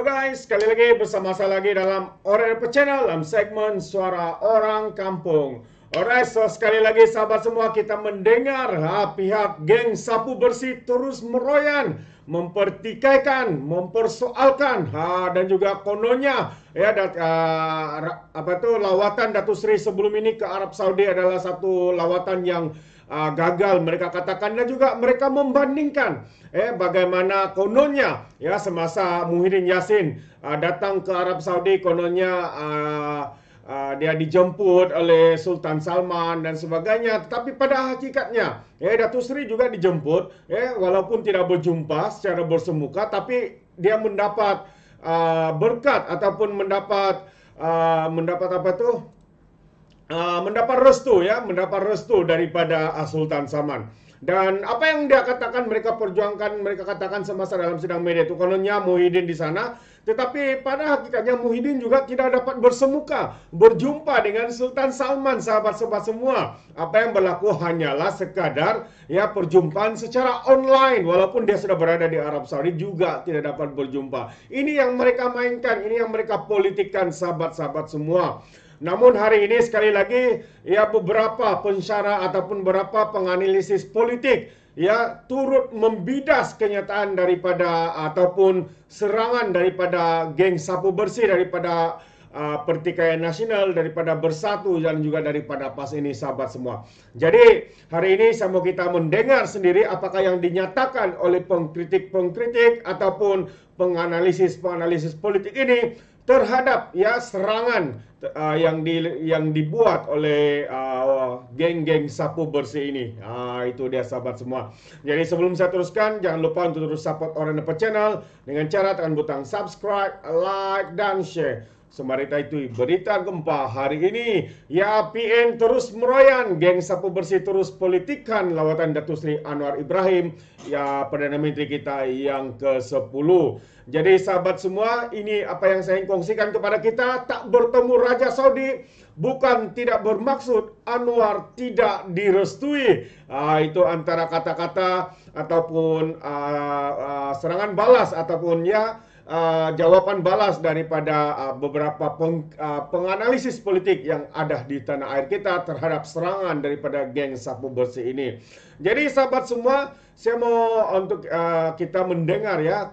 Hello guys, sekali lagi bersama saya lagi dalam Orang Repo Channel dalam segmen Suara Orang Kampung. Alright, so sekali lagi sahabat semua kita mendengar ha, pihak geng sapu bersih terus meroyan mempertikaikan, mempersoalkan ha, dan juga kononya, ya dat, uh, apa tuh lawatan Datu Sri sebelum ini ke Arab Saudi adalah satu lawatan yang uh, gagal mereka katakan dan juga mereka membandingkan eh bagaimana kononnya ya semasa Muhyiddin Yassin uh, datang ke Arab Saudi kononnya uh, Uh, dia dijemput oleh Sultan Salman dan sebagainya. Tetapi pada hakikatnya, eh, Datu Sri juga dijemput, Eh, walaupun tidak berjumpa secara bersemuka, tapi dia mendapat uh, berkat ataupun mendapat uh, mendapat apa tuh Ah, mendapat restu ya, mendapat restu daripada uh, Sultan Saman. Dan apa yang dia katakan, mereka perjuangkan, mereka katakan semasa dalam sidang media itu kononnya Muhyiddin di sana. Tetapi pada hakikatnya Muhyiddin juga tidak dapat bersemuka, berjumpa dengan Sultan Salman, sahabat-sahabat semua. Apa yang berlaku hanyalah sekadar ya perjumpaan secara online. Walaupun dia sudah berada di Arab Saudi juga tidak dapat berjumpa. Ini yang mereka mainkan, ini yang mereka politikkan sahabat-sahabat semua. Namun hari ini sekali lagi ya beberapa pensyarah ataupun beberapa penganalisis politik ya turut membidas kenyataan daripada ataupun serangan daripada geng sapu bersih daripada uh, pertikaian nasional daripada bersatu dan juga daripada pas ini sahabat semua. Jadi hari ini saya mau kita mendengar sendiri apakah yang dinyatakan oleh pengkritik-pengkritik ataupun penganalisis-penganalisis politik ini terhadap ya serangan uh, yang di yang dibuat oleh uh, geng-geng sapu bersih ini. Uh, itu dia sahabat semua. Jadi sebelum saya teruskan, jangan lupa untuk terus support orang depan channel dengan cara tekan butang subscribe, like dan share. Semarita itu berita gempa hari ini. Ya PN terus meroyan, geng sapu bersih terus politikan lawatan Datuk Seri Anwar Ibrahim. Ya Perdana Menteri kita yang ke-10. Jadi sahabat semua, ini apa yang saya ingin kongsikan kepada kita. Tak bertemu rakyat. Raja Saudi bukan tidak bermaksud Anwar tidak direstui. Uh, itu antara kata-kata ataupun uh, uh, serangan balas ataupun ya uh, jawaban balas daripada uh, beberapa peng, uh, penganalisis politik yang ada di tanah air kita terhadap serangan daripada geng sapu bersih ini. Jadi sahabat semua, saya mau untuk uh, kita mendengar ya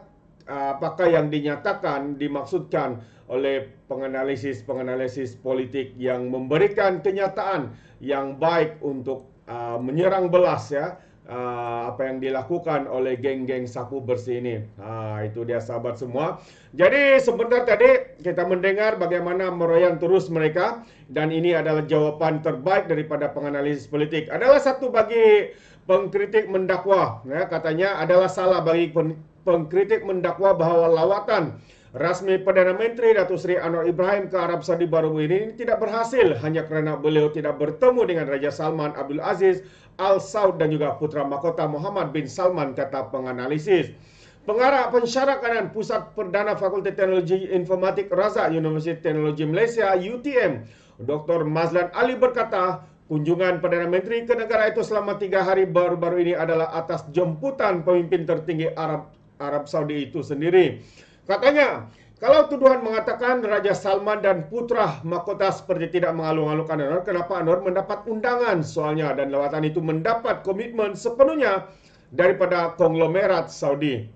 apakah yang dinyatakan dimaksudkan oleh penganalisis-penganalisis politik yang memberikan kenyataan yang baik untuk uh, menyerang belas ya uh, apa yang dilakukan oleh geng-geng sapu bersih ini. Uh, itu dia sahabat semua. Jadi sebentar tadi kita mendengar bagaimana meroyan terus mereka dan ini adalah jawaban terbaik daripada penganalisis politik. Adalah satu bagi pengkritik mendakwa ya katanya adalah salah bagi pen- pengkritik mendakwa bahawa lawatan Rasmi Perdana Menteri Datuk Seri Anwar Ibrahim ke Arab Saudi baru-baru ini tidak berhasil hanya kerana beliau tidak bertemu dengan Raja Salman Abdul Aziz Al Saud dan juga putra mahkota Muhammad bin Salman kata penganalisis. Pengarah pensyarah kanan Pusat Perdana Fakulti Teknologi Informatik Razak Universiti Teknologi Malaysia UTM, Dr. Mazlan Ali berkata, kunjungan Perdana Menteri ke negara itu selama tiga hari baru-baru ini adalah atas jemputan pemimpin tertinggi Arab Arab Saudi itu sendiri. Katanya, kalau tuduhan mengatakan Raja Salman dan putra Makota seperti tidak mengalung-alungkan Anwar, kenapa Anwar mendapat undangan soalnya dan lawatan itu mendapat komitmen sepenuhnya daripada konglomerat Saudi?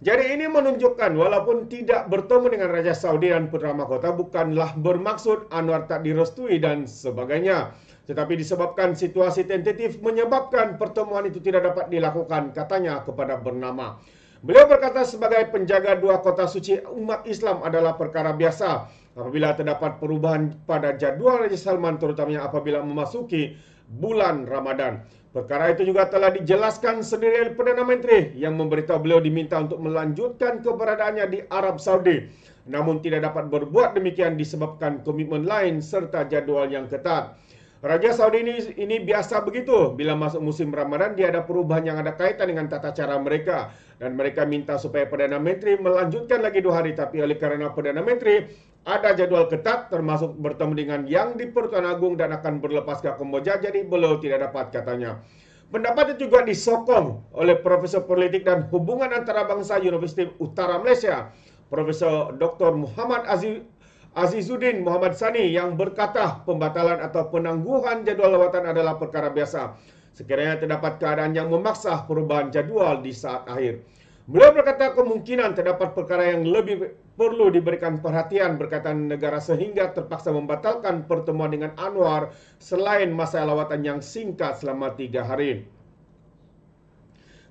Jadi ini menunjukkan walaupun tidak bertemu dengan Raja Saudi dan Putra Makota bukanlah bermaksud Anwar tak direstui dan sebagainya. Tetapi disebabkan situasi tentatif menyebabkan pertemuan itu tidak dapat dilakukan katanya kepada bernama. Beliau berkata sebagai penjaga dua kota suci umat Islam adalah perkara biasa. Apabila terdapat perubahan pada jadual Raja Salman terutamanya apabila memasuki bulan Ramadan. Perkara itu juga telah dijelaskan sendiri oleh Perdana Menteri yang memberitahu beliau diminta untuk melanjutkan keberadaannya di Arab Saudi. Namun tidak dapat berbuat demikian disebabkan komitmen lain serta jadual yang ketat. Raja Saudi ini, ini biasa begitu bila masuk musim Ramadan dia ada perubahan yang ada kaitan dengan tata cara mereka dan mereka minta supaya Perdana Menteri melanjutkan lagi dua hari tapi oleh karena Perdana Menteri ada jadwal ketat termasuk bertemu dengan yang di Pertuan Agung dan akan berlepas ke Komboja jadi beliau tidak dapat katanya. Pendapat itu juga disokong oleh Profesor Politik dan Hubungan Antarabangsa Universiti Utara Malaysia Profesor Dr. Muhammad Aziz Azizuddin Muhammad Sani yang berkata pembatalan atau penangguhan jadual lawatan adalah perkara biasa. Sekiranya terdapat keadaan yang memaksa perubahan jadual di saat akhir. Beliau berkata kemungkinan terdapat perkara yang lebih perlu diberikan perhatian berkaitan negara sehingga terpaksa membatalkan pertemuan dengan Anwar selain masa lawatan yang singkat selama tiga hari.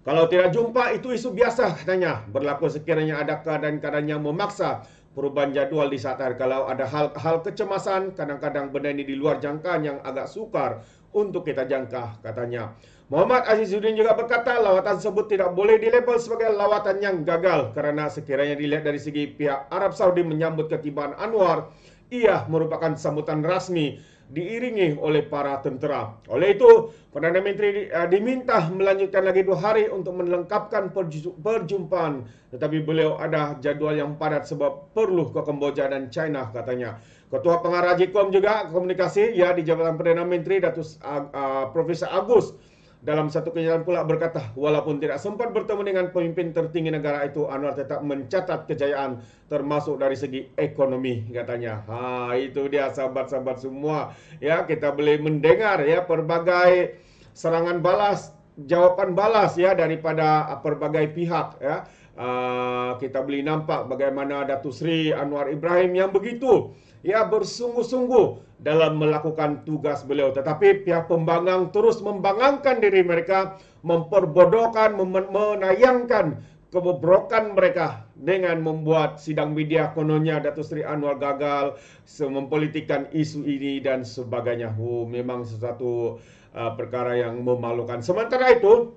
Kalau tidak jumpa itu isu biasa katanya berlaku sekiranya ada keadaan-keadaan yang memaksa perubahan jadual di saat hari. Kalau ada hal-hal kecemasan, kadang-kadang benda ini di luar jangkaan yang agak sukar untuk kita jangka, katanya. Muhammad Azizuddin juga berkata lawatan tersebut tidak boleh dilabel sebagai lawatan yang gagal kerana sekiranya dilihat dari segi pihak Arab Saudi menyambut ketibaan Anwar, ia merupakan sambutan rasmi diiringi oleh para tentera. Oleh itu, Perdana Menteri eh, diminta melanjutkan lagi dua hari untuk melengkapkan perjumpaan. Tetapi beliau ada jadual yang padat sebab perlu ke Kemboja dan China katanya. Ketua Pengarah Jikom juga komunikasi ya di Jabatan Perdana Menteri, Datus eh, Profesor Uh, uh, Prof. Agus dalam satu kenyataan pula berkata, walaupun tidak sempat bertemu dengan pemimpin tertinggi negara itu, Anwar tetap mencatat kejayaan termasuk dari segi ekonomi katanya. Ha, itu dia sahabat-sahabat semua. Ya, kita boleh mendengar ya berbagai serangan balas, jawaban balas ya daripada berbagai pihak ya. Uh, kita boleh nampak bagaimana Datu Seri Anwar Ibrahim yang begitu Ya bersungguh-sungguh dalam melakukan tugas beliau. Tetapi pihak pembangang terus membangangkan diri mereka, memperbodohkan, menayangkan kebobrokan mereka dengan membuat sidang media kononnya Datuk Seri Anwar gagal mempolitikan isu ini dan sebagainya. Oh, memang sesuatu uh, perkara yang memalukan. Sementara itu,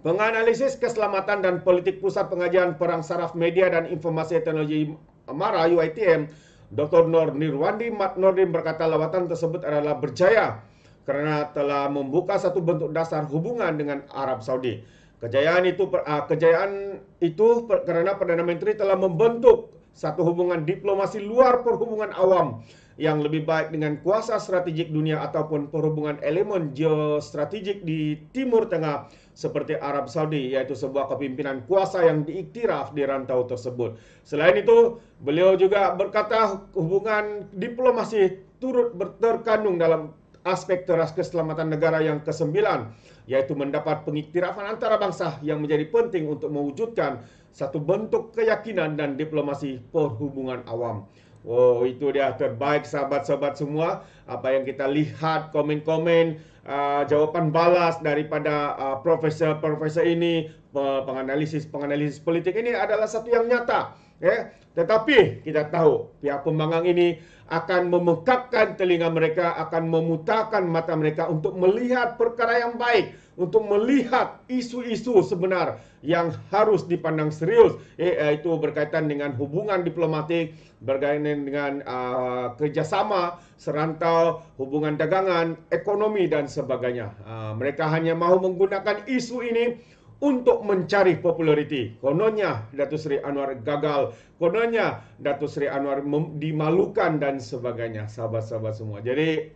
Penganalisis keselamatan dan politik pusat pengajian perang saraf media dan informasi teknologi Amara UITM, Dr. Nor Nirwandi Mat Nordin berkata lawatan tersebut adalah berjaya karena telah membuka satu bentuk dasar hubungan dengan Arab Saudi. Kejayaan itu uh, kejayaan itu per, karena Perdana Menteri telah membentuk satu hubungan diplomasi luar perhubungan awam yang lebih baik dengan kuasa strategik dunia ataupun perhubungan elemen geostrategik di Timur Tengah seperti Arab Saudi, yaitu sebuah kepimpinan kuasa yang diiktiraf di rantau tersebut. Selain itu, beliau juga berkata hubungan diplomasi turut berterkandung dalam aspek teras keselamatan negara yang kesembilan, yaitu mendapat pengiktirafan antara bangsa yang menjadi penting untuk mewujudkan satu bentuk keyakinan dan diplomasi perhubungan awam. Wow, oh, itu dia terbaik sahabat-sahabat semua. Apa yang kita lihat, komen-komen, Ah, jawapan balas daripada uh, ah, profesor-profesor ini penganalisis-penganalisis politik ini adalah satu yang nyata ya tetapi kita tahu pihak pembangang ini akan memekapkan telinga mereka, akan memutarkan mata mereka untuk melihat perkara yang baik, untuk melihat isu-isu sebenar yang harus dipandang serius, eh, iaitu berkaitan dengan hubungan diplomatik, berkaitan dengan uh, kerjasama, serantau, hubungan dagangan, ekonomi dan sebagainya. Uh, mereka hanya mahu menggunakan isu ini untuk mencari populariti. Kononnya Datuk Seri Anwar gagal, kononnya Datuk Seri Anwar dimalukan dan sebagainya, sahabat-sahabat semua. Jadi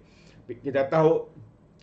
kita tahu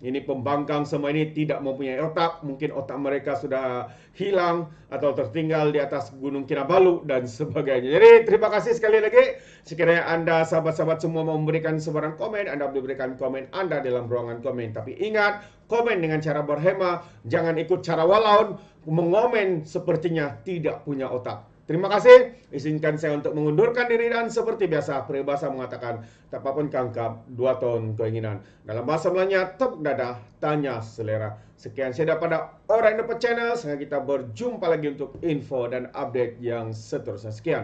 ini pembangkang semua ini tidak mempunyai otak mungkin otak mereka sudah hilang atau tertinggal di atas gunung Kinabalu dan sebagainya jadi terima kasih sekali lagi sekiranya anda sahabat-sahabat semua mau memberikan sebarang komen anda boleh berikan komen anda dalam ruangan komen tapi ingat komen dengan cara berhema jangan ikut cara walaun mengomen sepertinya tidak punya otak Terima kasih. Izinkan saya untuk mengundurkan diri dan seperti biasa, peribahasa mengatakan, tak apapun kangkap, dua tahun keinginan. Dalam bahasa Melayu, tep dada, tanya selera. Sekian saya daripada orang dapat channel. Sehingga kita berjumpa lagi untuk info dan update yang seterusnya. Sekian.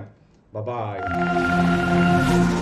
Bye-bye.